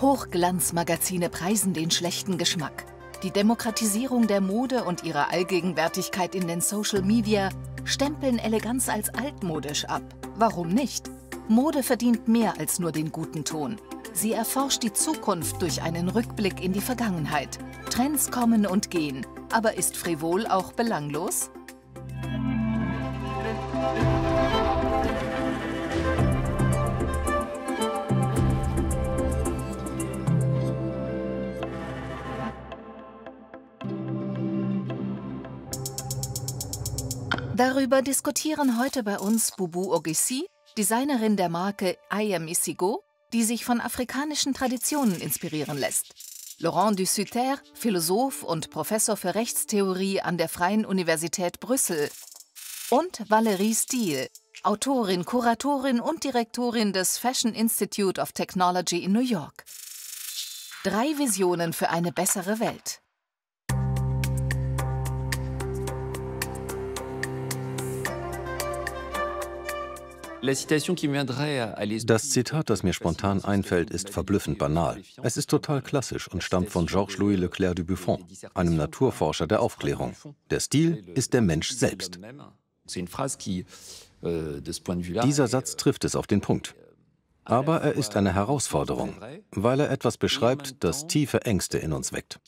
Hochglanzmagazine preisen den schlechten Geschmack. Die Demokratisierung der Mode und ihre Allgegenwärtigkeit in den Social Media stempeln Eleganz als altmodisch ab. Warum nicht? Mode verdient mehr als nur den guten Ton. Sie erforscht die Zukunft durch einen Rückblick in die Vergangenheit. Trends kommen und gehen, aber ist Frivol auch belanglos? Darüber diskutieren heute bei uns Bubu Ogissi, Designerin der Marke I Am Isigo, die sich von afrikanischen Traditionen inspirieren lässt. Laurent Dussuter, Philosoph und Professor für Rechtstheorie an der Freien Universität Brüssel. Und Valérie Steele, Autorin, Kuratorin und Direktorin des Fashion Institute of Technology in New York. Drei Visionen für eine bessere Welt. Das Zitat, das mir spontan einfällt, ist verblüffend banal. Es ist total klassisch und stammt von Georges-Louis Leclerc du Buffon, einem Naturforscher der Aufklärung. Der Stil ist der Mensch selbst. Euh, Dieser Satz euh, trifft es auf den Punkt. Aber er ist eine Herausforderung, weil er etwas beschreibt, das tiefe Ängste in uns weckt.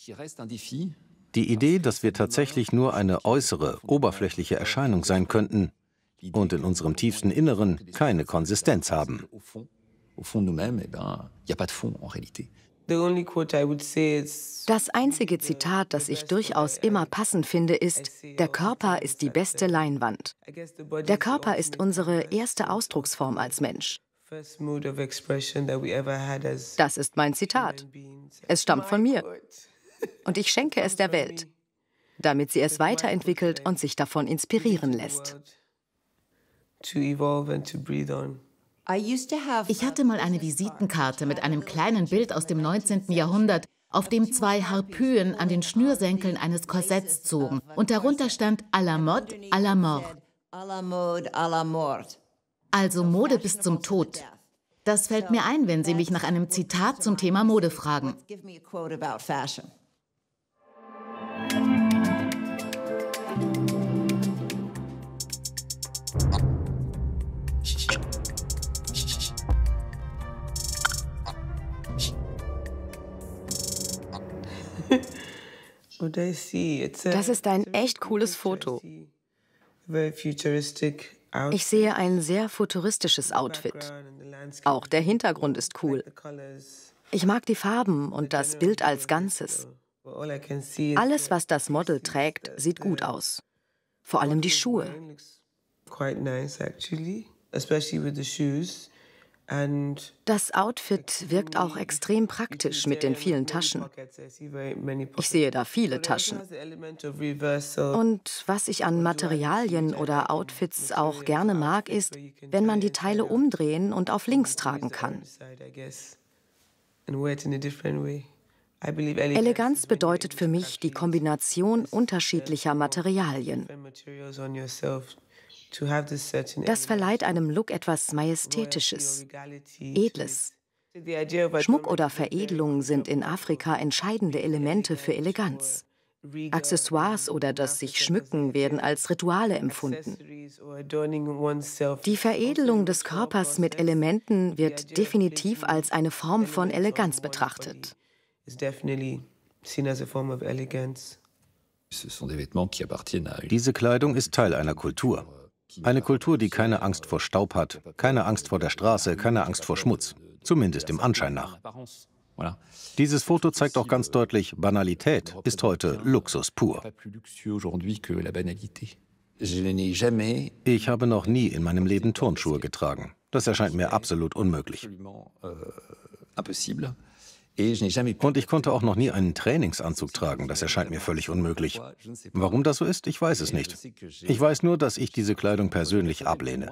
Die Idee, dass wir tatsächlich nur eine äußere, oberflächliche Erscheinung sein könnten, und in unserem tiefsten Inneren keine Konsistenz haben. Eh das einzige Zitat, das ich durchaus immer passend finde, ist, der Körper ist die beste Leinwand. Der Körper ist unsere erste Ausdrucksform als Mensch. Das ist mein Zitat. Es stammt von mir. Und ich schenke es der Welt, damit sie es weiterentwickelt und sich davon inspirieren lässt. Ich hatte mal eine Visitenkarte mit einem kleinen Bild aus dem 19. Jahrhundert, auf dem zwei Harpyen an den Schnürsenkeln eines Korsetts zogen. Und darunter stand à la mode, à la mort. Also Mode bis zum Tod. Das fällt mir ein, wenn Sie mich nach einem Zitat zum Thema Mode fragen. Das ist ein echt cooles Foto. Ich sehe ein sehr futuristisches Outfit. Auch der Hintergrund ist cool. Ich mag die Farben und das Bild als Ganzes. Alles, was das Model trägt, sieht gut aus. Vor allem die Schuhe. Das Outfit wirkt auch extrem praktisch mit den vielen Taschen. Ich sehe da viele also Taschen. Und was ich an Materialien oder Outfits auch gerne mag, ist, wenn man die Teile umdrehen und auf links tragen kann. Eleganz bedeutet für mich die Kombination unterschiedlicher Materialien. Das verleiht einem Look etwas Majestätisches, Edles. Schmuck oder Veredelung sind in Afrika entscheidende Elemente für Eleganz. Accessoires oder das sich schmücken werden als Rituale empfunden. Die also Veredelung des Körpers mit Elementen wird definitiv als eine Form von Eleganz betrachtet. Diese Kleidung ist Teil einer Kultur. Eine Kultur, die keine Angst vor Staub hat, keine Angst vor der Straße, keine Angst vor Schmutz. Zumindest dem Anschein nach. Dieses Foto zeigt auch ganz deutlich, Banalität ist heute Luxus pur. Ich habe noch nie in meinem Leben Turnschuhe getragen. Das erscheint mir absolut unmöglich. Und ich konnte auch noch nie einen Trainingsanzug tragen. Das erscheint mir völlig unmöglich. Warum das so ist, ich weiß es nicht. Ich weiß nur, dass ich diese Kleidung persönlich ablehne.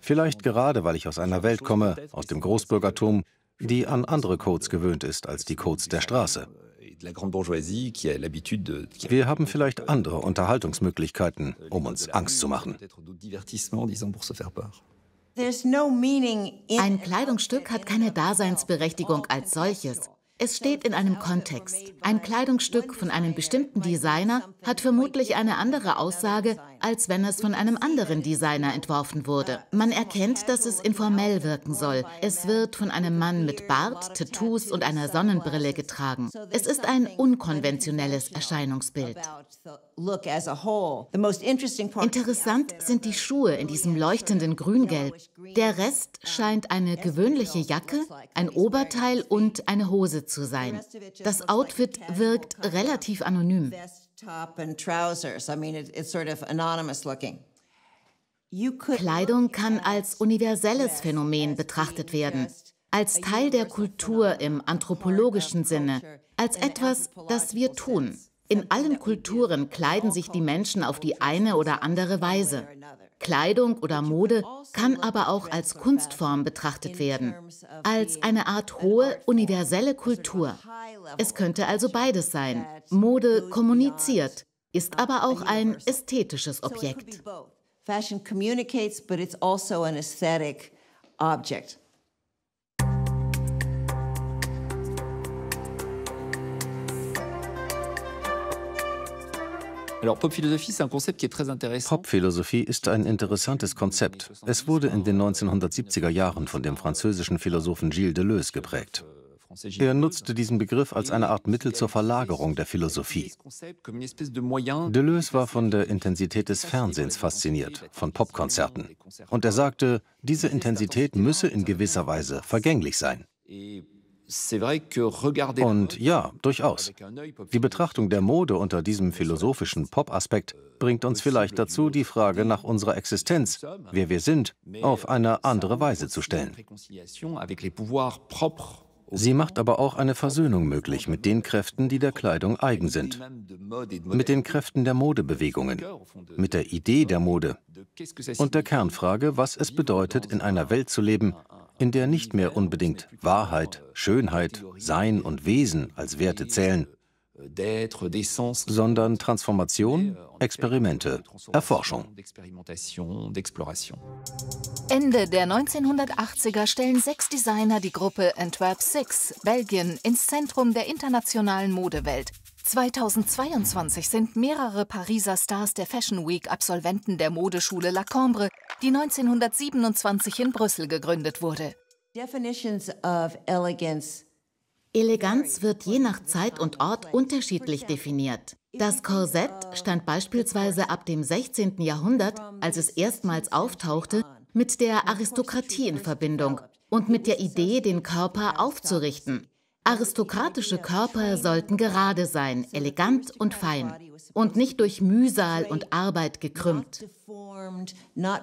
Vielleicht gerade, weil ich aus einer Welt komme, aus dem Großbürgertum, die an andere Codes gewöhnt ist als die Codes der Straße. Wir haben vielleicht andere Unterhaltungsmöglichkeiten, um uns Angst zu machen. Ein Kleidungsstück hat keine Daseinsberechtigung als solches. Es steht in einem Kontext. Ein Kleidungsstück von einem bestimmten Designer hat vermutlich eine andere Aussage als wenn es von einem anderen Designer entworfen wurde. Man erkennt, dass es informell wirken soll. Es wird von einem Mann mit Bart, Tattoos und einer Sonnenbrille getragen. Es ist ein unkonventionelles Erscheinungsbild. Interessant sind die Schuhe in diesem leuchtenden Grüngelb. Der Rest scheint eine gewöhnliche Jacke, ein Oberteil und eine Hose zu sein. Das Outfit wirkt relativ anonym. Kleidung kann als universelles Phänomen betrachtet werden, als Teil der Kultur im anthropologischen Sinne, als etwas, das wir tun. In allen Kulturen kleiden sich die Menschen auf die eine oder andere Weise. Kleidung oder Mode kann aber auch als Kunstform betrachtet werden, als eine Art hohe universelle Kultur. Es könnte also beides sein. Mode kommuniziert, ist aber auch ein ästhetisches Objekt. Fashion communicates, but it's also an aesthetic object. Popphilosophie ist ein interessantes Konzept. Es wurde in den 1970er Jahren von dem französischen Philosophen Gilles Deleuze geprägt. Er nutzte diesen Begriff als eine Art Mittel zur Verlagerung der Philosophie. Deleuze war von der Intensität des Fernsehens fasziniert, von Popkonzerten. Und er sagte, diese Intensität müsse in gewisser Weise vergänglich sein. Und ja, durchaus. Die Betrachtung der Mode unter diesem philosophischen Pop-Aspekt euh, bringt uns vielleicht dazu, die Frage nach unserer Existenz, wer wir sind, auf euh, eine andere Weise zu stellen. Sie macht aber auch eine Versöhnung möglich mit den Kräften, die der Kleidung eigen sind, mit den Kräften der Modebewegungen, mit der Idee der Mode und der Kernfrage, was es bedeutet, in einer Welt zu leben, in der nicht mehr unbedingt Wahrheit, Schönheit, Sein und Wesen als Werte zählen, sondern Transformation, Experimente, Erforschung. Ende der 1980er stellen sechs Designer die Gruppe Antwerp 6, Belgien, ins Zentrum der internationalen Modewelt. 2022 sind mehrere Pariser Stars der Fashion Week Absolventen der Modeschule La Cambre die 1927 in Brüssel gegründet wurde. Eleganz wird je nach Zeit und Ort unterschiedlich definiert. Das Korsett stand beispielsweise ab dem 16. Jahrhundert, als es erstmals auftauchte, mit der Aristokratie in Verbindung und mit der Idee, den Körper aufzurichten. Aristokratische Körper sollten gerade sein, elegant und fein und nicht durch Mühsal und Arbeit gekrümmt. Not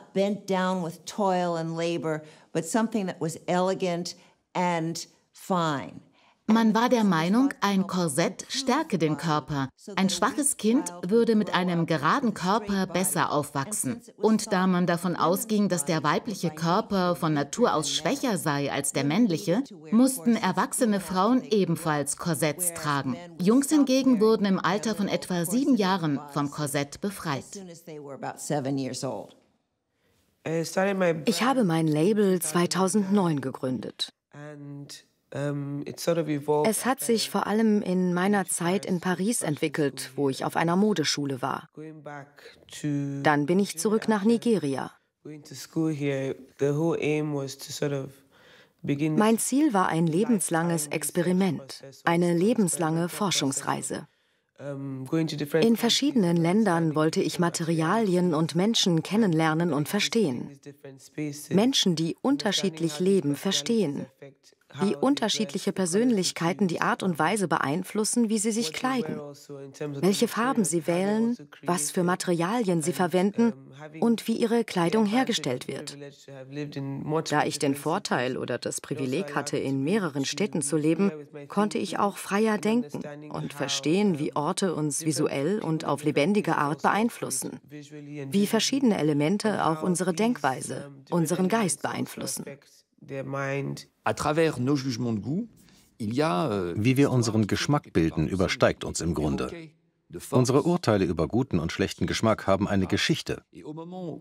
man war der Meinung, ein Korsett stärke den Körper. Ein schwaches Kind würde mit einem geraden Körper besser aufwachsen. Und da man davon ausging, dass der weibliche Körper von Natur aus schwächer sei als der männliche, mussten erwachsene Frauen ebenfalls Korsetts tragen. Jungs hingegen wurden im Alter von etwa sieben Jahren vom Korsett befreit. Äh, ich habe mein Label 2009 gegründet. Ähm, es hat sich vor allem in meiner Zeit in Paris entwickelt, wo ich auf einer Modeschule war. Dann bin ich zurück nach Nigeria. Mein Ziel war ein lebenslanges Experiment, eine lebenslange Forschungsreise. In verschiedenen Ländern wollte ich Materialien und Menschen kennenlernen und verstehen. Menschen, die unterschiedlich leben, verstehen wie unterschiedliche Persönlichkeiten die Art und Weise beeinflussen, wie sie sich kleiden, welche Farben sie wählen, was für Materialien sie verwenden und wie ihre Kleidung hergestellt wird. Da ich den Vorteil oder das Privileg hatte, in mehreren Städten zu leben, konnte ich auch freier denken und verstehen, wie Orte uns visuell und auf lebendige Art beeinflussen, wie verschiedene Elemente auch unsere Denkweise, unseren Geist beeinflussen. Euh, Wie wir unseren Geschmack bilden, übersteigt uns im Grunde. Unsere Urteile über guten und schlechten Geschmack haben eine ah. Geschichte.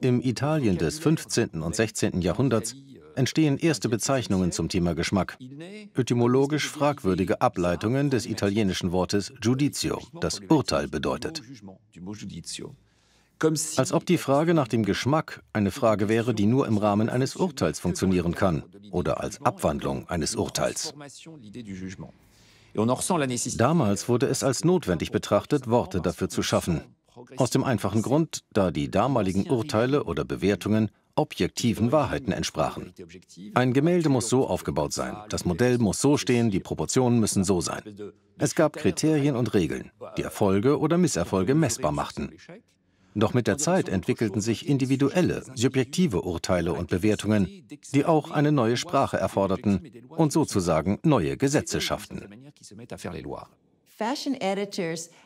Im Italien des 15. und 16. Jahrhunderts euh, entstehen erste Bezeichnungen zum Thema Geschmack, etymologisch fragwürdige Ableitungen des italienischen Wortes Giudizio, das Urteil bedeutet. Als ob die Frage nach dem Geschmack eine Frage wäre, die nur im Rahmen eines Urteils funktionieren kann oder als Abwandlung eines Urteils. Damals wurde es als notwendig betrachtet, Worte dafür zu schaffen. Aus dem einfachen Grund, da die damaligen Urteile oder Bewertungen objektiven Wahrheiten entsprachen. Ein Gemälde muss so aufgebaut sein, das Modell muss so stehen, die Proportionen müssen so sein. Es gab Kriterien und Regeln, die Erfolge oder Misserfolge messbar machten. Doch mit der also Zeit entwickelten sich individuelle, subjektive Urteile und Bewertungen, die auch eine neue Sprache erforderten und sozusagen neue Gesetze schafften.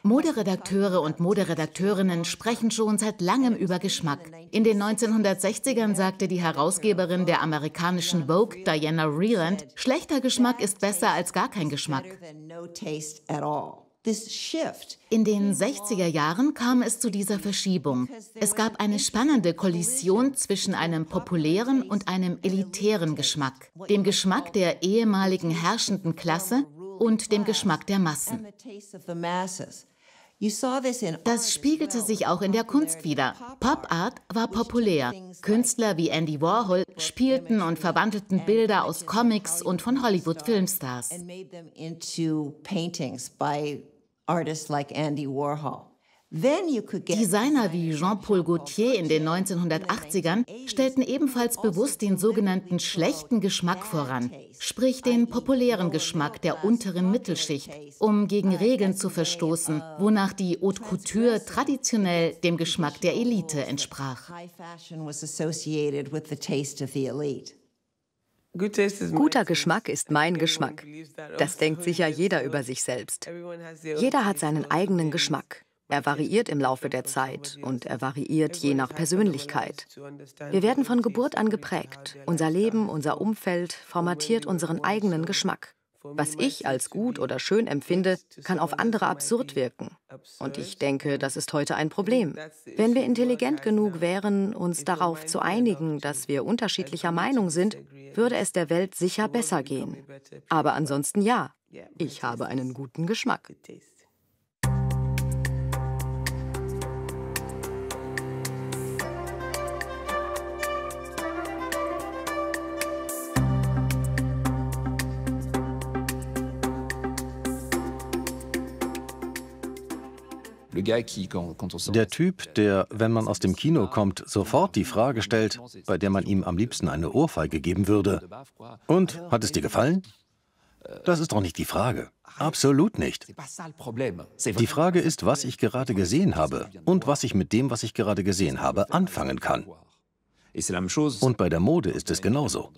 Moderedakteure und Moderedakteurinnen sprechen schon seit langem über Geschmack. In den 1960ern sagte die Herausgeberin der amerikanischen Vogue, Diana Reland, schlechter Geschmack ist besser als gar kein Geschmack. In den 60er Jahren kam es zu dieser Verschiebung. Es gab eine spannende Kollision zwischen einem populären und einem elitären Geschmack, dem Geschmack der ehemaligen herrschenden Klasse und dem Geschmack der Massen. Das spiegelte sich auch in der Kunst wider. Pop Art war populär. Künstler wie Andy Warhol spielten und verwandelten Bilder aus Comics und von Hollywood-Filmstars. Designer wie Jean-Paul Gaultier in den 1980ern stellten ebenfalls bewusst den sogenannten schlechten Geschmack voran, sprich den populären Geschmack der unteren Mittelschicht, um gegen Regeln zu verstoßen, wonach die Haute Couture traditionell dem Geschmack der Elite entsprach. Guter Geschmack ist mein Geschmack. Das denkt sicher jeder über sich selbst. Jeder hat seinen eigenen Geschmack. Er variiert im Laufe der Zeit und er variiert je nach Persönlichkeit. Wir werden von Geburt an geprägt. Unser Leben, unser Umfeld formatiert unseren eigenen Geschmack. Was ich als gut oder schön empfinde, kann auf andere absurd wirken. Und ich denke, das ist heute ein Problem. Wenn wir intelligent genug wären, uns darauf zu einigen, dass wir unterschiedlicher Meinung sind, würde es der Welt sicher besser gehen. Aber ansonsten ja, ich habe einen guten Geschmack. Der Typ, der, wenn man aus dem Kino kommt, sofort die Frage stellt, bei der man ihm am liebsten eine Ohrfeige geben würde. Und, hat es dir gefallen? Das ist doch nicht die Frage. Absolut nicht. Die Frage ist, was ich gerade gesehen habe und was ich mit dem, was ich gerade gesehen habe, anfangen kann. Und bei der Mode ist es genauso.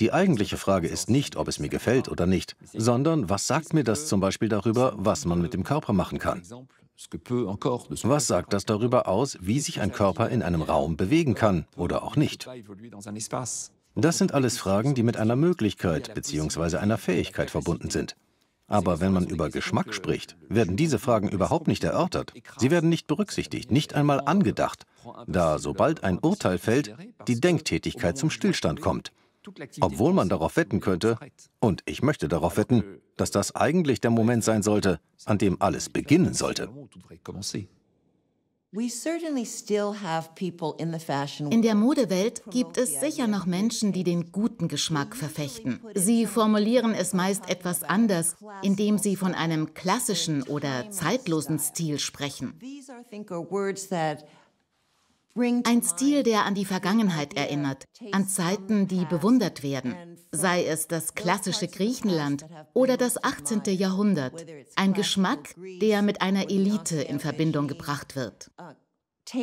Die eigentliche Frage ist nicht, ob es mir gefällt oder nicht, sondern was sagt mir das zum Beispiel darüber, was man mit dem Körper machen kann? Was sagt das darüber aus, wie sich ein Körper in einem Raum bewegen kann oder auch nicht? Das sind alles Fragen, die mit einer Möglichkeit bzw. einer Fähigkeit verbunden sind. Aber wenn man über Geschmack spricht, werden diese Fragen überhaupt nicht erörtert. Sie werden nicht berücksichtigt, nicht einmal angedacht, da sobald ein Urteil fällt, die Denktätigkeit zum Stillstand kommt. Obwohl man darauf wetten könnte, und ich möchte darauf wetten, dass das eigentlich der Moment sein sollte, an dem alles beginnen sollte. In der Modewelt gibt es sicher noch Menschen, die den guten Geschmack verfechten. Sie formulieren es meist etwas anders, indem sie von einem klassischen oder zeitlosen Stil sprechen. Ein Stil, der an die Vergangenheit erinnert, an Zeiten, die bewundert werden, sei es das klassische Griechenland oder das 18. Jahrhundert. Ein Geschmack, der mit einer Elite in Verbindung gebracht wird. Uh,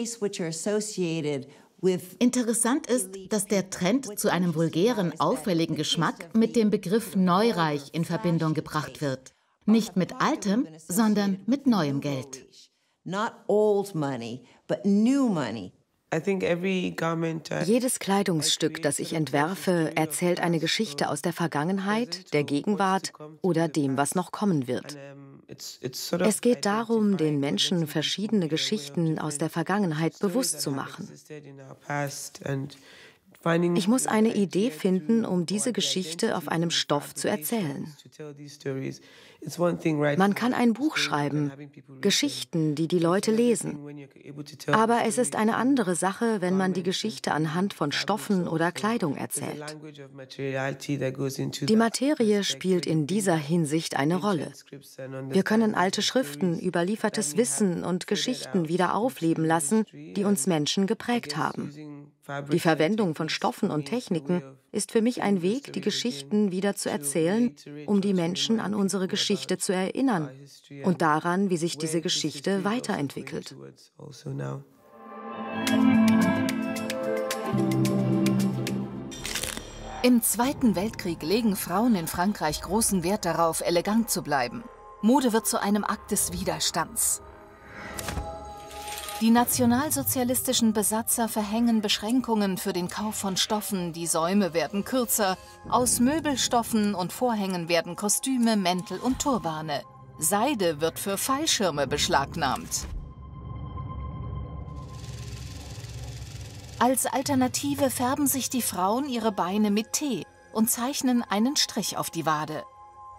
Interessant ist, dass der Trend zu einem vulgären, auffälligen Geschmack mit dem Begriff Neureich in Verbindung gebracht wird. Nicht mit altem, sondern mit neuem Geld. Not old money, but new money. Jedes Kleidungsstück, das ich entwerfe, erzählt eine Geschichte aus der Vergangenheit, der Gegenwart oder dem, was noch kommen wird. Es geht darum, den Menschen verschiedene Geschichten aus der Vergangenheit bewusst zu machen. Ich muss eine Idee finden, um diese Geschichte auf einem Stoff zu erzählen. Man kann ein Buch uh, schreiben, Geschichten, die die Leute lesen. Aber es ist eine andere Sache, wenn man die Geschichte anhand von Stoffen oder Kleidung erzählt. Die Materie spielt in dieser Hinsicht eine Rolle. Wir können alte Schriften, überliefertes Wissen und Geschichten wieder aufleben lassen, die uns Menschen geprägt haben. Die Verwendung von Stoffen und Techniken ist für mich ein Weg, die Geschichten wieder zu erzählen, um die Menschen an unsere Geschichte zu erinnern und daran, wie sich diese Geschichte weiterentwickelt. Im Zweiten Weltkrieg legen Frauen in Frankreich großen Wert darauf, elegant zu bleiben. Mode wird zu einem Akt des Widerstands. Die nationalsozialistischen Besatzer verhängen Beschränkungen für den Kauf von Stoffen, die Säume werden kürzer, aus Möbelstoffen und Vorhängen werden Kostüme, Mäntel und Turbane. Seide wird für Fallschirme beschlagnahmt. Als Alternative färben sich die Frauen ihre Beine mit Tee und zeichnen einen Strich auf die Wade.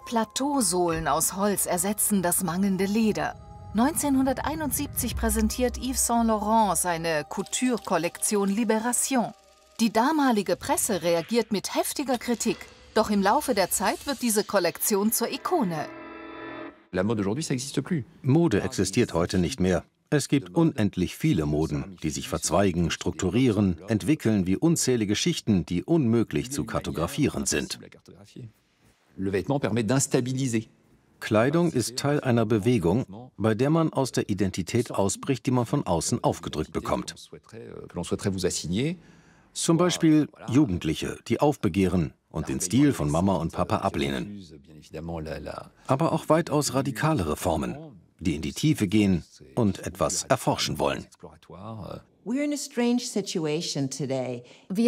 Plateausohlen aus Holz ersetzen das mangelnde Leder. 1971 präsentiert Yves Saint Laurent seine Couture-Kollektion Libération. Die damalige Presse reagiert mit heftiger Kritik, doch im Laufe der Zeit wird diese Kollektion zur Ikone. Mode existiert heute nicht mehr. Es gibt unendlich viele Moden, die sich verzweigen, strukturieren, entwickeln wie unzählige Schichten, die unmöglich zu kartografieren sind. Le vêtement permet d'instabiliser Kleidung ist Teil einer Bewegung, bei der man aus der Identität ausbricht, die man von außen aufgedrückt bekommt. Zum Beispiel Jugendliche, die aufbegehren und den Stil von Mama und Papa ablehnen. Aber auch weitaus radikalere Formen, die in die Tiefe gehen und etwas erforschen wollen. Wir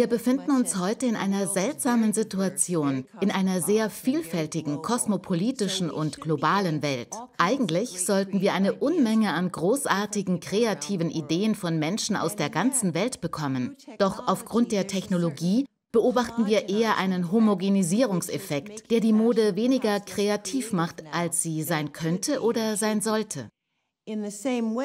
befinden uns heute in einer seltsamen Situation, in einer sehr vielfältigen, kosmopolitischen und globalen Welt. Eigentlich sollten wir eine Unmenge an großartigen, kreativen Ideen von Menschen aus der ganzen Welt bekommen. Doch aufgrund der Technologie beobachten wir eher einen Homogenisierungseffekt, der die Mode weniger kreativ macht, als sie sein könnte oder sein sollte.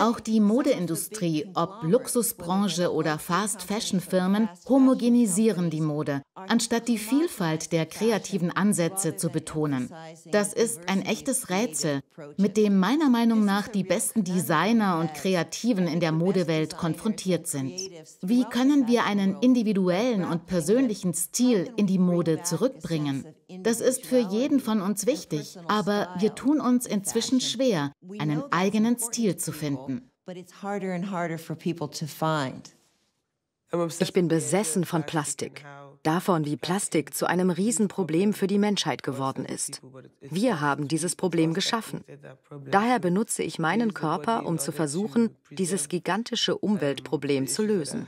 Auch die Modeindustrie, ob Luxusbranche oder Fast-Fashion-Firmen, homogenisieren die Mode, anstatt die Vielfalt der kreativen Ansätze zu betonen. Das ist ein echtes Rätsel, mit dem meiner Meinung nach die besten Designer und Kreativen in der Modewelt konfrontiert sind. Wie können wir einen individuellen und persönlichen Stil in die Mode zurückbringen? Das ist für jeden von uns wichtig, aber wir tun uns inzwischen schwer, einen eigenen Stil zu finden. Ich bin besessen von Plastik, davon, wie Plastik zu einem Riesenproblem für die Menschheit geworden ist. Wir haben dieses Problem geschaffen. Daher benutze ich meinen Körper, um zu versuchen, dieses gigantische Umweltproblem zu lösen.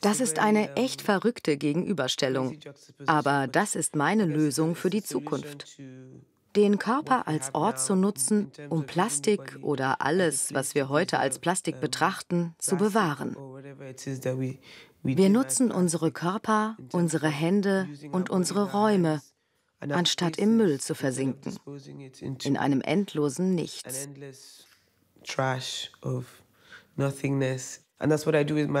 Das ist eine echt verrückte Gegenüberstellung. Aber das ist meine Lösung für die Zukunft. Den Körper als Ort zu nutzen, um Plastik oder alles, was wir heute als Plastik betrachten, zu bewahren. Wir nutzen unsere Körper, unsere Hände und unsere Räume, anstatt im Müll zu versinken, in einem endlosen Nichts.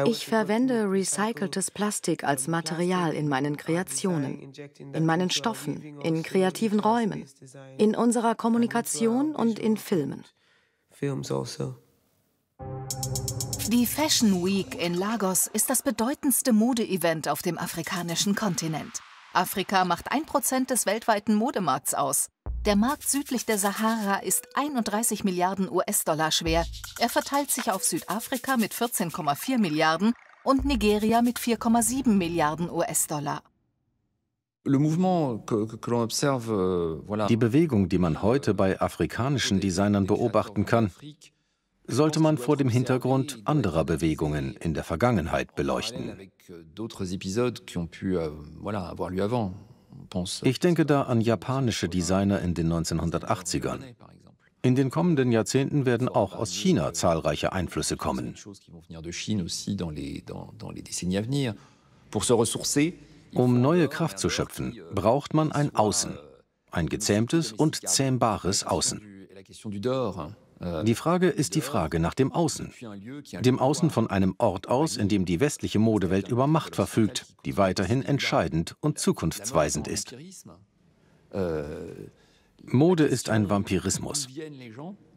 Ich verwende recyceltes Plastik als Material in meinen Kreationen, in meinen Stoffen, in kreativen Räumen, in unserer Kommunikation und in Filmen. Also. Die Fashion Week in Lagos ist das bedeutendste Modeevent auf dem afrikanischen Kontinent. Afrika macht 1% des weltweiten Modemarkts aus. Der Markt südlich der Sahara ist 31 Milliarden US-Dollar schwer. Er verteilt sich auf Südafrika mit 14,4 Milliarden und Nigeria mit 4,7 Milliarden US-Dollar. Euh, die Bewegung, die man heute bei afrikanischen Designern beobachten kann, sollte man vor dem Hintergrund anderer Bewegungen in der Vergangenheit beleuchten. Euh, ich denke da an japanische Designer in den 1980ern. In den kommenden Jahrzehnten werden auch aus China zahlreiche Einflüsse kommen. Um neue Kraft zu schöpfen, euh, braucht man ein Außen, euh, ein gezähmtes und zähmbares Außen. Äh, die Frage ist die Frage nach dem Außen. Dem Außen von einem Ort aus, in dem die westliche Modewelt über Macht verfügt, die weiterhin entscheidend und zukunftsweisend ist. Äh, Mode ist ein Vampirismus.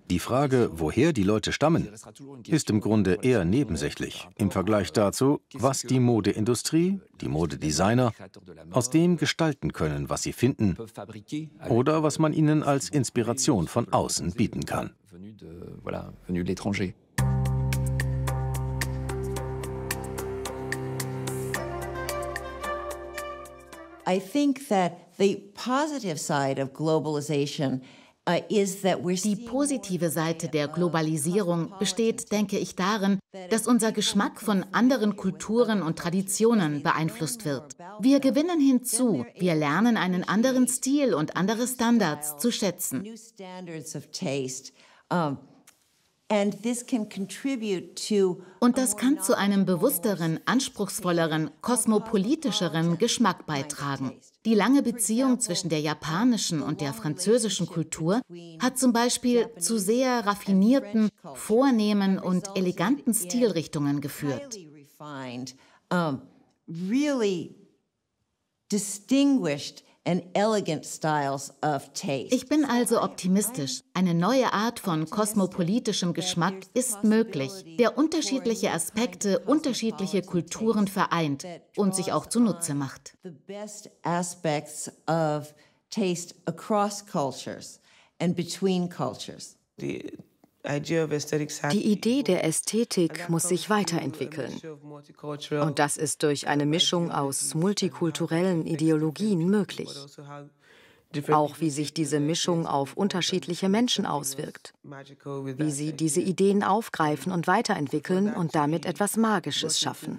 Die Frage, woher die Leute stammen, ist im Grunde eher nebensächlich im Vergleich dazu, was die Modeindustrie, die Modedesigner aus dem gestalten können, was sie finden oder was man ihnen als Inspiration von außen bieten kann venus de, voilà, venus de l'étranger. I think that the positive side of globalization uh, Die positive Seite der Globalisierung besteht, denke ich, darin, dass unser Geschmack von anderen Kulturen und Traditionen beeinflusst wird. Wir gewinnen hinzu, wir lernen einen anderen Stil und andere Standards zu schätzen. Und das kann zu einem bewussteren, anspruchsvolleren, kosmopolitischeren Geschmack beitragen. Die lange Beziehung zwischen der japanischen und der französischen Kultur hat zum Beispiel zu sehr raffinierten, vornehmen und eleganten Stilrichtungen geführt. Really distinguished ich bin also optimistisch. Eine neue Art von kosmopolitischem Geschmack ist möglich, der unterschiedliche Aspekte, unterschiedliche Kulturen vereint und sich auch zunutze macht. Die die Idee der Ästhetik muss sich weiterentwickeln. Und das ist durch eine Mischung aus multikulturellen Ideologien möglich. Also Auch wie sich diese Mischung auf unterschiedliche Menschen auswirkt, wie sie diese Ideen aufgreifen und weiterentwickeln und damit etwas Magisches schaffen.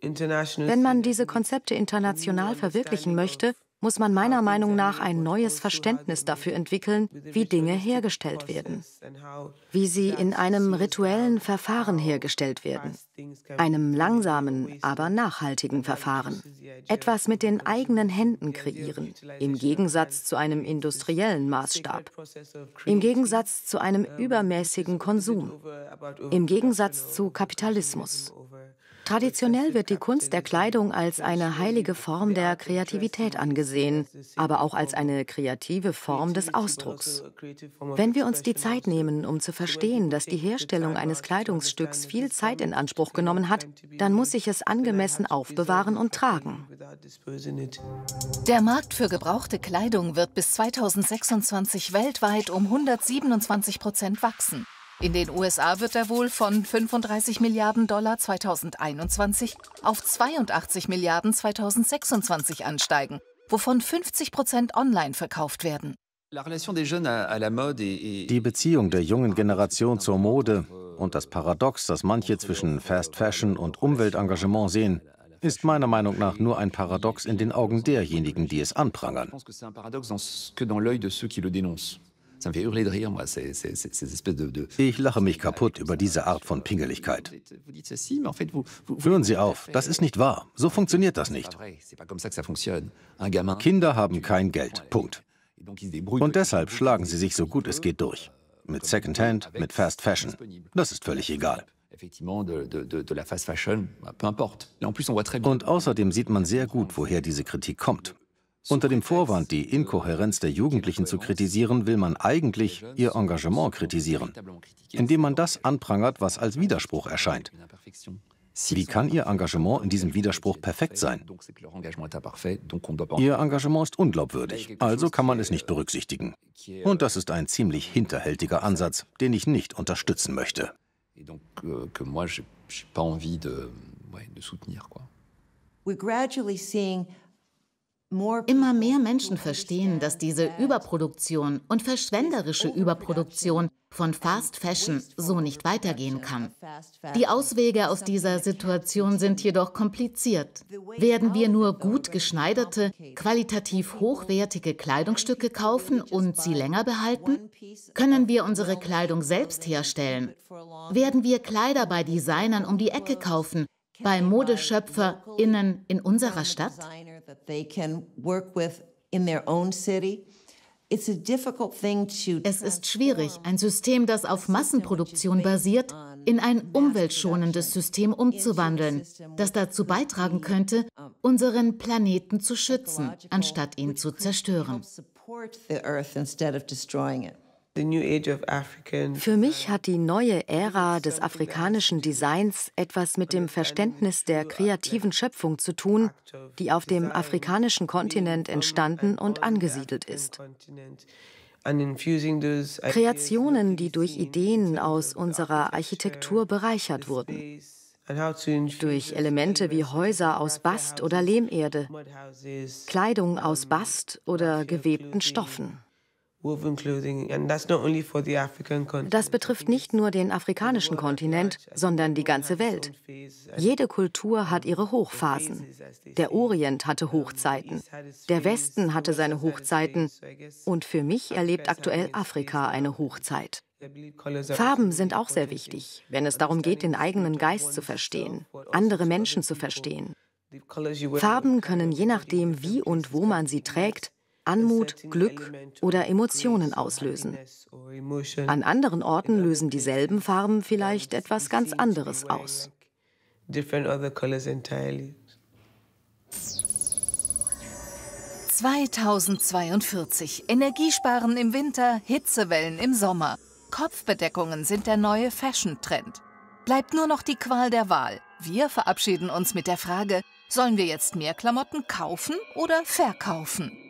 Wenn man diese Konzepte international verwirklichen möchte, muss man meiner Meinung nach ein neues Verständnis dafür entwickeln, wie Dinge hergestellt werden, wie sie in einem rituellen Verfahren hergestellt werden, einem langsamen, aber nachhaltigen Verfahren, etwas mit den eigenen Händen kreieren, im Gegensatz zu einem industriellen Maßstab, im Gegensatz zu einem übermäßigen Konsum, im Gegensatz zu Kapitalismus. Traditionell wird die Kunst der Kleidung als eine heilige Form der Kreativität angesehen, aber auch als eine kreative Form des Ausdrucks. Wenn wir uns die Zeit nehmen, um zu verstehen, dass die Herstellung eines Kleidungsstücks viel Zeit in Anspruch genommen hat, dann muss ich es angemessen aufbewahren und tragen. Der Markt für gebrauchte Kleidung wird bis 2026 weltweit um 127 Prozent wachsen. In den USA wird er wohl von 35 Milliarden Dollar 2021 auf 82 Milliarden 2026 ansteigen, wovon 50 Prozent online verkauft werden. Die Beziehung der jungen Generation zur Mode und das Paradox, das manche zwischen Fast Fashion und Umweltengagement sehen, ist meiner Meinung nach nur ein Paradox in den Augen derjenigen, die es anprangern. Ich lache mich kaputt über diese Art von Pingeligkeit. Hören Sie auf, das ist nicht wahr. So funktioniert das nicht. Kinder haben kein Geld, Punkt. Und deshalb schlagen sie sich so gut es geht durch. Euh, mit Secondhand, mit Fast Fashion. Das ist völlig egal. Und außerdem sieht man sehr gut, woher diese Kritik kommt. Unter dem Vorwand, die Inkohärenz der Jugendlichen zu kritisieren, will man eigentlich ihr Engagement kritisieren, indem man das anprangert, was als Widerspruch erscheint. Wie kann Ihr Engagement in diesem Widerspruch perfekt sein? Ihr Engagement ist unglaubwürdig, also kann man es nicht berücksichtigen. Und das ist ein ziemlich hinterhältiger Ansatz, den ich nicht unterstützen möchte. Euh, We're gradually seeing Immer mehr Menschen verstehen, dass diese Überproduktion und verschwenderische Überproduktion von Fast Fashion so nicht weitergehen kann. Die Auswege aus dieser Situation sind jedoch kompliziert. Werden wir nur gut geschneiderte, qualitativ hochwertige Kleidungsstücke kaufen und sie länger behalten? Können wir unsere Kleidung selbst herstellen? Werden wir Kleider bei Designern um die Ecke kaufen, bei ModeschöpferInnen in unserer Stadt? Es ist schwierig, ein System, das auf Massenproduktion basiert, in ein umweltschonendes System umzuwandeln, das dazu beitragen könnte, unseren Planeten zu schützen, anstatt ihn zu zerstören. Für mich uh, hat die neue Ära des afrikanischen Designs etwas mit dem Verständnis der kreativen Schöpfung zu tun, die auf dem afrikanischen Kontinent entstanden und angesiedelt ist. Kreationen, die durch Ideen aus unserer Architektur bereichert wurden. Durch Elemente wie Häuser aus Bast oder Lehmerde, Kleidung aus Bast oder gewebten Stoffen. Das betrifft nicht nur den afrikanischen Kontinent, sondern die ganze Welt. Jede Kultur hat ihre Hochphasen. Der Orient hatte Hochzeiten, der Westen hatte seine Hochzeiten und für mich erlebt aktuell Afrika eine Hochzeit. Farben sind auch sehr wichtig, wenn es darum geht, den eigenen Geist zu verstehen, andere Menschen zu verstehen. Farben können je nachdem, wie und wo man sie trägt, Anmut, Glück oder Emotionen auslösen. An anderen Orten lösen dieselben Farben vielleicht etwas ganz anderes aus. 2042. Energiesparen im Winter, Hitzewellen im Sommer. Kopfbedeckungen sind der neue Fashion-Trend. Bleibt nur noch die Qual der Wahl. Wir verabschieden uns mit der Frage, sollen wir jetzt mehr Klamotten kaufen oder verkaufen?